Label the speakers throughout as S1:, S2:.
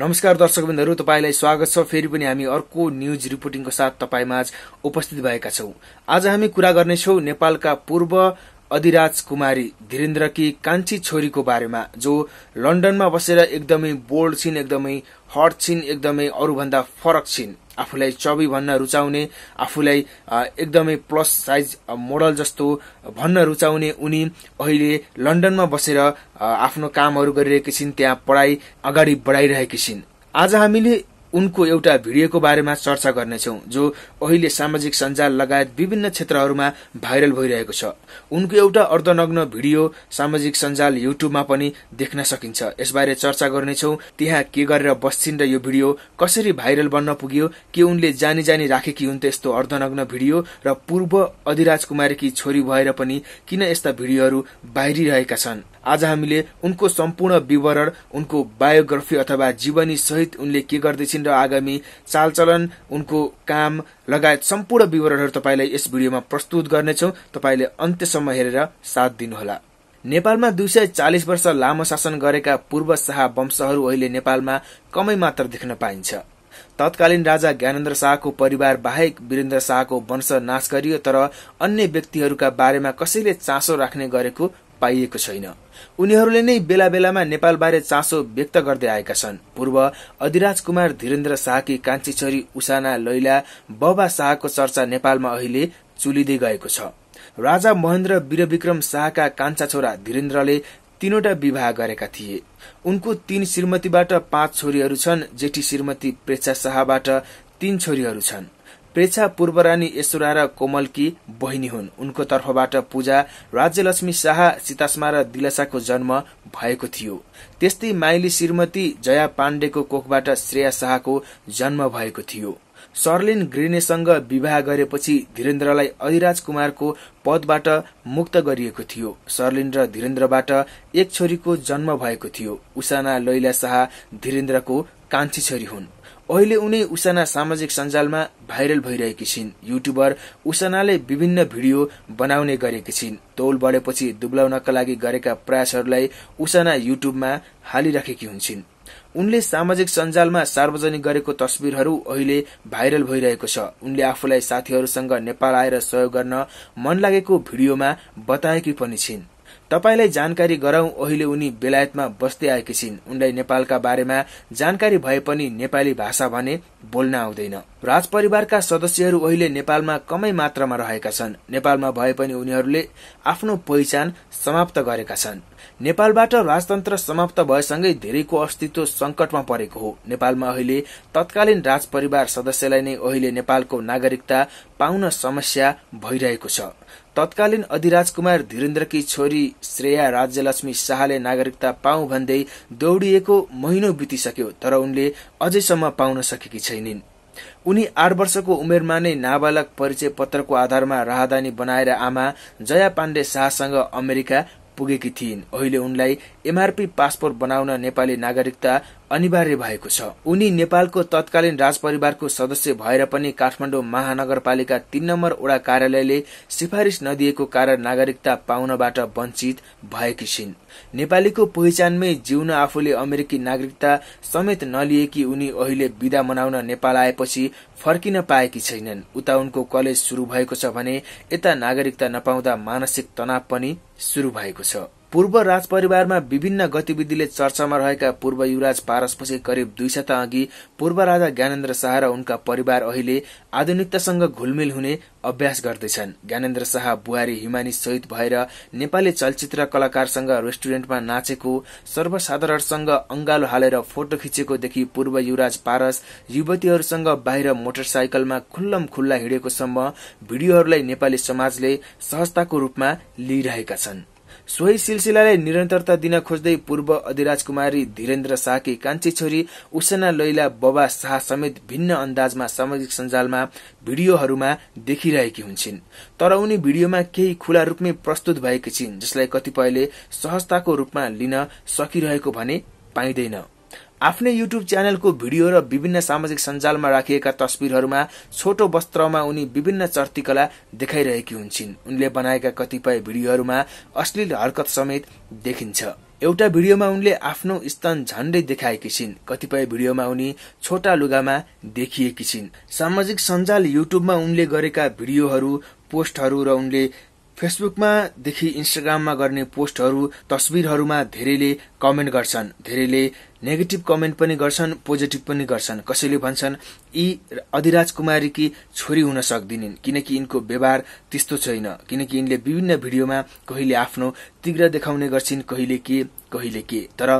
S1: नमस्कार दर्शकबिन्दहरू तपाईँलाई स्वागत छ फेरि पनि हामी अर्को न्यूज रिपोर्टिङको साथ तपाईँमा उपस्थित भएका छौं आज हामी कुरा गर्नेछौ नेपालका पूर्व अधिराज कुमारी धीरेन्द्रकी कान्छी छोरीको बारेमा जो लन्डनमा बसेर एकदमै बोल्ड छिन् एकदमै हट छिन् एकदमै अरूभन्दा फरक छिन् आफूलाई चबी भन्न रुचाउने आफूलाई एकदमै प्लस साइज मोडल जस्तो भन्न रुचाउने उनी अहिले लन्डनमा बसेर आफ्नो कामहरू गरिरहेकी छिन् त्यहाँ पढाइ अगाडि बढाइरहेकी छिन् आज हामीले उनको एउटा भिडियोको बारेमा चर्चा गर्नेछौ जो अहिले सामाजिक सञ्जाल लगायत विभिन्न क्षेत्रहरूमा भाइरल भइरहेको छ उनको एउटा अर्धनग्न भिडियो सामाजिक सञ्जाल युट्युबमा पनि देख्न सकिन्छ यसबारे चर्चा गर्नेछौ त्यहाँ के गरेर बस्छिन् र यो भिडियो कसरी भाइरल बन्न पुग्यो के उनले जानी जानी राखेकी हुन् त्यस्तो अर्धनग्न भिडियो र पूर्व अधिराज कुमारीकी छोरी भएर पनि किन यस्ता भिडियोहरू बाहिरिरहेका छन् आज हामीले उनको सम्पूर्ण विवरण उनको बायोग्राफी अथवा जीवनी सहित उनले के गर्दैछन् र आगामी चालचलन उनको काम लगायत सम्पूर्ण विवरणहरू तपाईँलाई यस भिडियोमा प्रस्तुत गर्नेछौ तपाईँले अन्त्यसम्म हेरेर साथ दिनुहोला नेपालमा दुई सय चालिस वर्ष लामो शासन गरेका पूर्व शाह वंशहरू अहिले नेपालमा कमै मात्र देख्न पाइन्छ तत्कालीन राजा ज्ञानेन्द्र शाहको परिवार बाहेक वीरेन्द्र शाहको वंश नाश गरियो तर अन्य व्यक्तिहरूका बारेमा कसैले चासो राख्ने गरेको पाइएको छैन उनीहरूले नै बेला बेलामा नेपालबारे चासो व्यक्त गर्दै आएका छन् पूर्व अधिराज कुमार धीरेन्द्र शाहकी कान्छी छोरी उसाना लैला बबा शाहको चर्चा नेपालमा अहिले चुलिँदै गएको छ राजा महेन्द्र वीरविक्रम शाहका कान्छा छोरा धीरेन्द्रले तीनवटा विवाह गरेका थिए उनको तीन श्रीमतीबाट पाँच छोरीहरू छन् जेठी श्रीमती प्रेक्षा शाहबाट तीन छोरीहरू छन् प्रेक्षा पूर्वरानी यशोरा र कोमलकी बहिनी हुन् उनको तर्फबाट पूजा राज्यलक्ष्मी शाह सीतास्मा र दिलासाको जन्म भएको थियो त्यस्तै माइली श्रीमती जया पाण्डेको कोखबाट श्रेया शाहको जन्म भएको थियो सर्लिन ग्रिनेसँग विवाह गरेपछि धीरेन्द्रलाई अधिराज कुमारको पदबाट मुक्त गरिएको थियो सर्लिन र धीरेन्द्रबाट एक छोरीको जन्म भएको थियो उसाना लैला शाह धीरेन्द्रको कान्छी छोरी हुन् अहिले उनी उसाना सामाजिक सञ्जालमा भाइरल भइरहेकी छिन् युट्युबर उसानाले विभिन्न भिडियो बनाउने गरेकी छिन् तौल बढेपछि दुब्लाउनका लागि गरेका प्रयासहरूलाई उसाना युट्युबमा हालिराखेकी हुन्छन् उनले सामाजिक सञ्जालमा सार्वजनिक गरेको तस्विरहरू अहिले भाइरल भइरहेको छ उनले आफूलाई साथीहरूसँग नेपाल आएर सहयोग गर्न मन लागेको भिडियोमा बताएकी पनि छिन् तपाईँलाई जानकारी गराउँ अहिले उनी बेलायतमा बस्दै आएकी छिन् उनलाई नेपालका बारेमा जानकारी भए पनि नेपाली भाषा भने बोल्न आउँदैन राजपरिवारका सदस्यहरू अहिले नेपालमा कमै मात्रामा रहेका छन् नेपालमा भए पनि उनीहरूले आफ्नो पहिचान समाप्त गरेका छन् नेपालबाट राजतन्त्र समाप्त भएसँगै धेरैको अस्तित्व संकटमा परेको हो नेपालमा अहिले तत्कालीन राजपरिवार सदस्यलाई नै अहिले नेपालको नागरिकता पाउन समस्या भइरहेको छ तत्कालीन अधिराजकुमार कुमार धीरेन्द्रकी छोरी श्रेया राज्यलक्ष्मी शाहले नागरिकता पाऊ भन्दै दौडिएको महिनो बितिसक्यो तर उनले अझैसम्म पाउन सकेकी छैनन् उनी आठ वर्षको उमेरमा नै नाबालक परिचय पत्रको आधारमा राहदानी बनाएर आमा जया पाण्डे शाहसँग अमेरिका पुगेकी थिइन् अहिले उनलाई एमआरपी पासपोर्ट बनाउन नेपाली नागरिकता अनिवार्य भएको छ उनी नेपालको तत्कालीन राजपरिवारको सदस्य भएर पनि काठमाडौँ महानगरपालिका तीन नम्बर वडा कार्यालयले सिफारिश नदिएको कारण नागरिकता पाउनबाट वञ्चित भएकी छिन् नेपालीको पहिचानमै जिउन आफूले अमेरिकी नागरिकता समेत नलिएकी उनी अहिले विदा मनाउन नेपाल आएपछि फर्किन पाएकी छैनन् उता उनको कलेज शुरू भएको छ भने यता नागरिकता नपाउँदा मानसिक तनाव पनि शुरू भएको छ पूर्व राज परिवारमा विभिन्न गतिविधिले चर्चामा रहेका पूर्व युवराज पारसपछि करिब दुई सता अघि पूर्व राजा ज्ञानेन्द्र शाह र उनका परिवार अहिले आधुनिकतासँग घुलमिल हुने अभ्यास गर्दैछन् ज्ञानेन्द्र शाह बुहारी हिमानी सहित भएर नेपाली चलचित्र कलाकारसँग रेस्टुरेन्टमा नाचेको सर्वसाधारणसँग अंगालो हालेर फोटो खिचेकोदेखि पूर्व युवराज पारस युवतीहरूसँग बाहिर मोटरसाइकलमा खुल्लम खुल्ला हिँडेकोसम्म भिडियोहरूलाई नेपाली समाजले सहजताको रूपमा लिइरहेका छनृ सोही सिलसिलालाई निरन्तरता दिन खोज्दै पूर्व अधिराज कुमारी धीरेन्द्र शाहकी कान्छी छोरी उसना लैला बबा शाह समेत भिन्न अन्दाजमा सामाजिक सञ्जालमा भिडियोहरूमा देखिरहेकी हुन्छन् तर उनी भिडियोमा केही खुला रूपमै प्रस्तुत भएकी छिन् जसलाई कतिपयले सहजताको रूपमा लिन सकिरहेको भने पाइँदैन आफ्नै युट्युब च्यानलको भिडियो र विभिन्न सामाजिक सञ्जालमा राखिएका तस्विरहरूमा छोटो वस्त्रमा उनी विभिन्न चर्तीकला देखाइरहेकी हुन्छन् उनले बनाएका कतिपय भिडियोहरूमा अश्लील हरकत समेत देखिन्छ एउटा भिडियोमा उनले आफ्नो स्तन झण्डै देखाएकी छिन् कतिपय भिडियोमा उनी छोटा लुगामा देखिएकी छिन् सामाजिक सञ्जाल युट्युबमा उनले गरेका भिडियोहरू पोस्टहरू र उनले फेसबुकमा देखि इन्स्टाग्राममा गर्ने पोस्टहरू तस्विरहरूमा धेरैले कमेन्ट गर्छन् धेरैले नेगेटिभ कमेन्ट पनि गर्छन् पोजिटिभ पनि गर्छन् कसैले भन्छन् यी अधिराज कुमारीकी छोरी हुन सक्दिनन् किनकि यिनको व्यवहार त्यस्तो छैन किनकि यिनले विभिन्न भिडियोमा कहिले आफ्नो तीव्र देखाउने गर्छिन् कहिले के कहिले के तर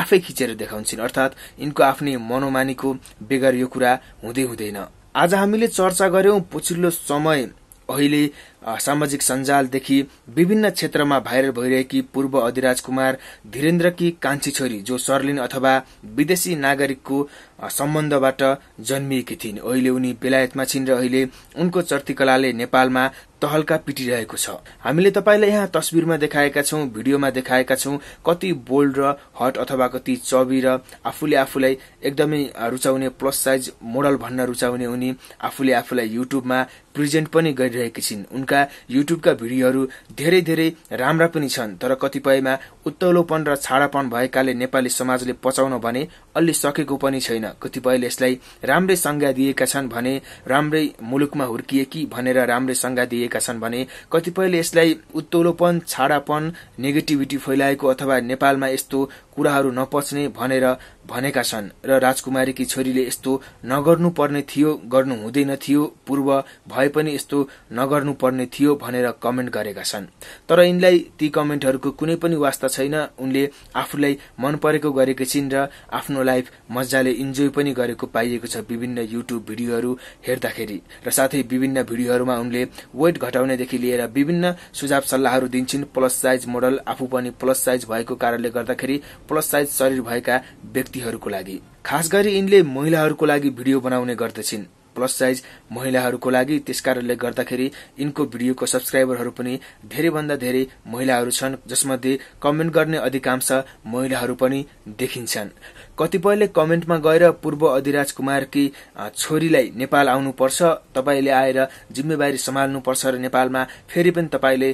S1: आफै खिचेर देखाउँछिन् अर्थात यिनको आफ्नै मनोमानीको बेगर यो कुरा हुँदै हुँदैन आज हामीले चर्चा गर्यौं पछिल्लो समय अहिले सामाजिक सञ्जालदेखि विभिन्न क्षेत्रमा भाइरल भइरहेकी पूर्व अधिराज कुमार धीरेन्द्रकी कान्छी छोरी जो सर्लिन अथवा विदेशी नागरिकको सम्बन्धबाट जन्मिएकी थिइन् अहिले उनी बेलायतमा छिन् र अहिले उनको चर्तीकलाले नेपालमा तहल्का पिटिरहेको छ हामीले तपाईँलाई यहाँ तस्विरमा देखाएका छौं भिडियोमा देखाएका छौं कति बोल्ड र हट अथवा कति चबी र आफूले आफूलाई एकदमै रुचाउने प्लस साइज मोडल भन्न रुचाउने उनी आफूले आफूलाई युट्युबमा प्रेजेन्ट पनि गरिरहेकी छिन् उनका युट्युबका भिडियोहरू धेरै धेरै राम्रा पनि छन् तर कतिपयमा उत्तलोपन र छाडापन भएकाले नेपाली समाजले पचाउन भने अलि सकेको पनि छैन कतिपयले यसलाई राम्रै संज्ञा दिएका छन् भने राम्रै मुलुकमा हुर्किए कि भनेर राम्रै संज्ञा दिएका छन् भने कतिपयले यसलाई उत्तोलोपन छाडापन नेगेटिभिटी फैलाएको अथवा नेपालमा यस्तो कुराहरू नपच्ने भनेर भनेका छन् र राजकुमारीकी छोरीले यस्तो नगर्नु पर्ने थियो गर्नु हुँदैन थियो पूर्व भए पनि यस्तो नगर्नु पर्ने थियो भनेर कमेन्ट गरेका छन् तर यिनलाई ती कमेन्टहरूको कुनै पनि वास्ता छैन उनले आफूलाई मन परेको गरेकी छिन् र आफ्नो लाइफ मजाले इन्जोय पनि गरेको पाइएको छ विभिन्न युट्युब भिडियोहरू हेर्दाखेरि र साथै विभिन्न भिडियोहरूमा उनले वेट घटाउनेदेखि लिएर विभिन्न सुझाव सल्लाहहरू दिन्छन् प्लस साइज मोडल आफू पनि प्लस साइज भएको कारणले गर्दाखेरि प्लस साइज शरीर भएका व्यक्तिहरूको लागि खास गरी यिनले महिलाहरूको लागि भिडियो बनाउने गर्दछिन् प्लस साइज महिलाहरूको लागि त्यसकारणले गर्दाखेरि यिनको भिडियोको सब्सक्राइबरहरू पनि धेरैभन्दा धेरै महिलाहरू छन् जसमध्ये कमेन्ट गर्ने अधिकांश महिलाहरू पनि देखिन्छन् कतिपयले कमेन्टमा गएर पूर्व अधिराज कुमारकी छोरीलाई नेपाल आउनुपर्छ तपाईँले आएर जिम्मेवारी सम्हाल्नुपर्छ र नेपालमा फेरि पनि तपाईँले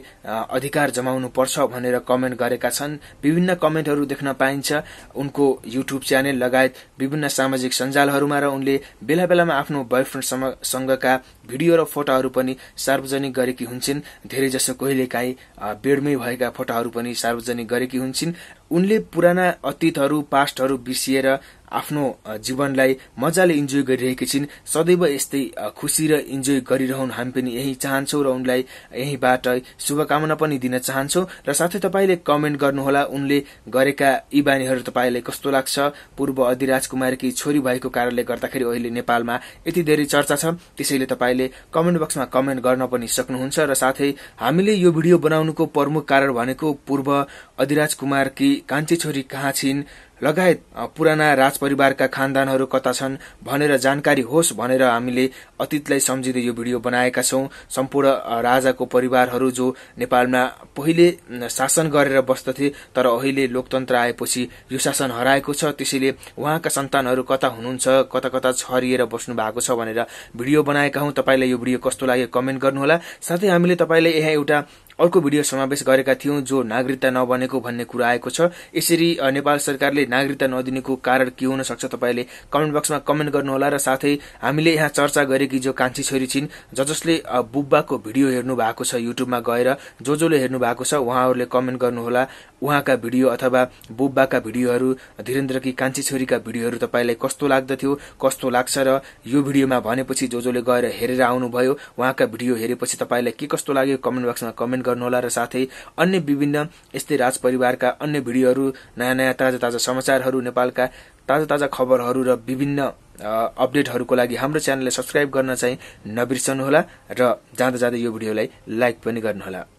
S1: अधिकार जमाउनुपर्छ भनेर कमेन्ट गरेका छन् विभिन्न कमेन्टहरू देख्न पाइन्छ उनको युट्युब च्यानल लगायत विभिन्न सामाजिक सञ्जालहरूमा र उनले बेला बेलामा आफ्नो बोयफ्रेन्डसँगका भिडियो र फोटोहरू पनि सार्वजनिक गरेकी हुन्छन् धेरैजसो कहिलेकाहीँ बेडमै भएका फोटोहरू पनि सार्वजनिक गरेकी हुन्छन् उनले पुराना अतीतहरू पास्टहरू बिर्सिएर आफ्नो जीवनलाई मजाले इन्जोय गरिरहेकी छिन् सदैव यस्तै खुसी र इन्जोय गरिरहन् हामी पनि यही चाहन्छौँ र उनलाई यहीँबाट शुभकामना पनि दिन चाहन्छौँ र साथै तपाईँले कमेन्ट गर्नुहोला उनले गरेका यी बानीहरू तपाईँलाई कस्तो लाग्छ पूर्व अधिराज कुमारकी छोरी भएको कारणले गर्दाखेरि अहिले नेपालमा यति धेरै चर्चा छ त्यसैले तपाईँले कमेन्ट बक्समा कमेन्ट गर्न पनि सक्नुहुन्छ र साथै हामीले यो भिडियो बनाउनुको प्रमुख कारण भनेको पूर्व अधिराज कुमारकी कान्छी छोरी कहाँ छिन् लगायत पुराना राजपरिवारका खानदानहरू कता छन् भनेर जानकारी होस् भनेर हामीले अतीतलाई सम्झिँदै यो भिडियो बनाएका छौं सम्पूर्ण राजाको परिवारहरू जो नेपालमा पहिले शासन गरेर बस्दथे तर अहिले लोकतन्त्र आएपछि यो शासन हराएको छ त्यसैले उहाँका सन्तानहरू कता हुनुहुन्छ कता कता छरिएर बस्नु भएको छ भनेर भिडियो बनाएका हौ तपाईँलाई यो भिडियो कस्तो लाग्यो कमेन्ट गर्नुहोला साथै हामीले तपाईँलाई यहाँ एउटा अर्को भिडियो समावेश गरेका थियौं जो नागरिकता नबनेको भन्ने कुरा आएको छ यसरी नेपाल सरकारले नागरिकता नदिनेको कारण के हुन सक्छ तपाईँले कमेन्ट बक्समा कमेन्ट गर्नुहोला र साथै हामीले यहाँ चर्चा गरेकी जो कान्छी छोरी छिन् ज जसले बुब्बाको भिडियो हेर्नु भएको छ युट्युबमा गएर जो जसले हेर्नु भएको छ उहाँहरूले कमेन्ट गर्नुहोला उहाँका भिडियो अथवा बोब्बाका भिडियोहरू धीरेन्द्रकी कान्छी छोरीका भिडियोहरू तपाईँलाई कस्तो लाग्दथ्यो कस्तो लाग्छ र यो भिडियोमा भनेपछि जो जोले गएर हेरेर आउनुभयो उहाँका भिडियो हेरेपछि तपाईँलाई के कस्तो लाग्यो कमेन्ट बक्समा कमेन्ट गर्नुहोला र साथै अन्य विभिन्न यस्तै राजपरिवारका अन्य भिडियोहरू नयाँ नयाँ ताजा ताजा समाचारहरू नेपालका ताजा ताजा खबरहरू र विभिन्न अपडेटहरूको लागि हाम्रो च्यानललाई सब्सक्राइब गर्न चाहिँ नबिर्सनुहोला र जाँदा जाँदै यो भिडियोलाई लाइक पनि गर्नुहोला